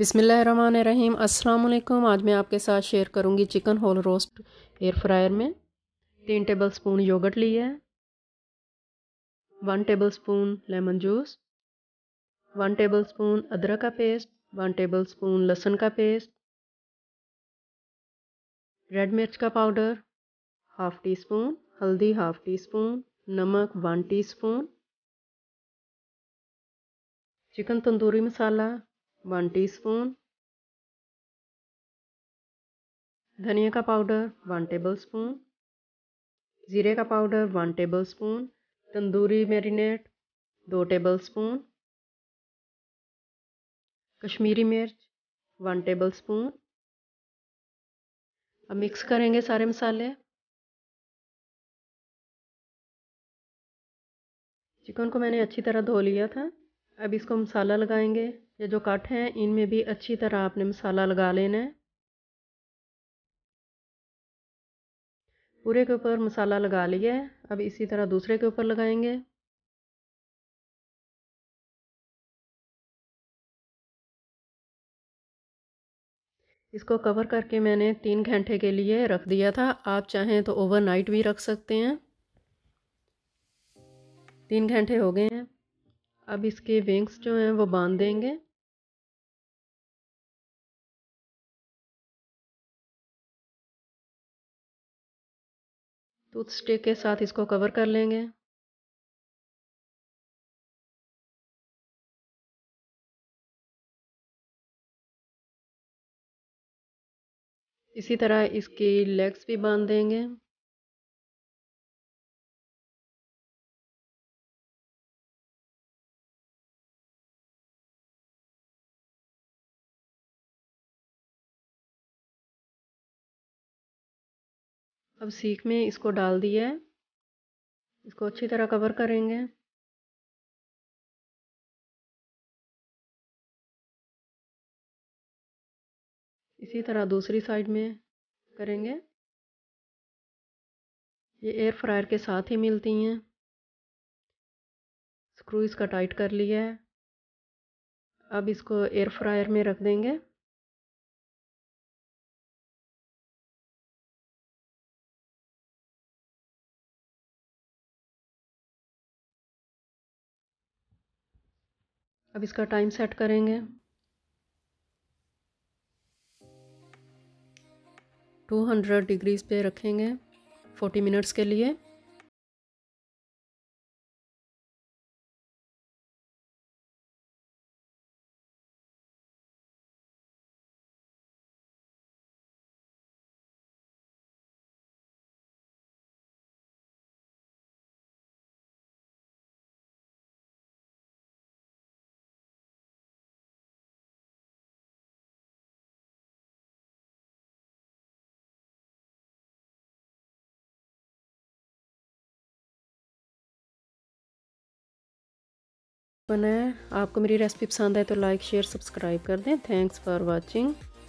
बिसमीम अस्सलाम आज मैं आपके साथ शेयर करूंगी chicken whole roast air fryer में तीन टेबल स्पून योगट लिया है one tablespoon lemon juice one tablespoon अदरक का पेस्ट वन टेबल स्पून लहसुन का पेस्ट रेड मिर्च का पाउडर हाफ़ टी स्पून हल्दी हाफ़ टी स्पून नमक one teaspoon chicken tandoori masala one teaspoon धनिया का पाउडर वन टेबलस्पून ज़ीरे का powder one tablespoon tandoori marinate दो टेबलस्पून कश्मीरी मिर्च वन टेबलस्पून अब मिक्स करेंगे सारे मसाले चिकन को मैंने अच्छी तरह धो लिया था अब इसको मसाला लगाएंगे ये जो कट हैं इनमें भी अच्छी तरह आपने मसाला लगा लेना है पूरे के ऊपर मसाला लगा लिया है अब इसी तरह दूसरे के ऊपर लगाएंगे इसको कवर करके मैंने तीन घंटे के लिए रख दिया था आप चाहें तो ओवरनाइट भी रख सकते हैं तीन घंटे हो गए हैं अब इसके विंग्स जो हैं वो बांध देंगे टूथ स्टिक के साथ इसको कवर कर लेंगे इसी तरह इसकी लेग्स भी बांध देंगे अब सीख में इसको डाल दिया है इसको अच्छी तरह कवर करेंगे इसी तरह दूसरी साइड में करेंगे ये एयर फ्रायर के साथ ही मिलती हैं स्क्रू इसका टाइट कर लिया है अब इसको एयर फ्रायर में रख देंगे अब इसका टाइम सेट करेंगे टू हंड्रेड डिग्रीज पे रखेंगे फोर्टी मिनट्स के लिए बनाया आपको मेरी रेसिपी पसंद है तो लाइक शेयर सब्सक्राइब कर दें थैंक्स फॉर वॉचिंग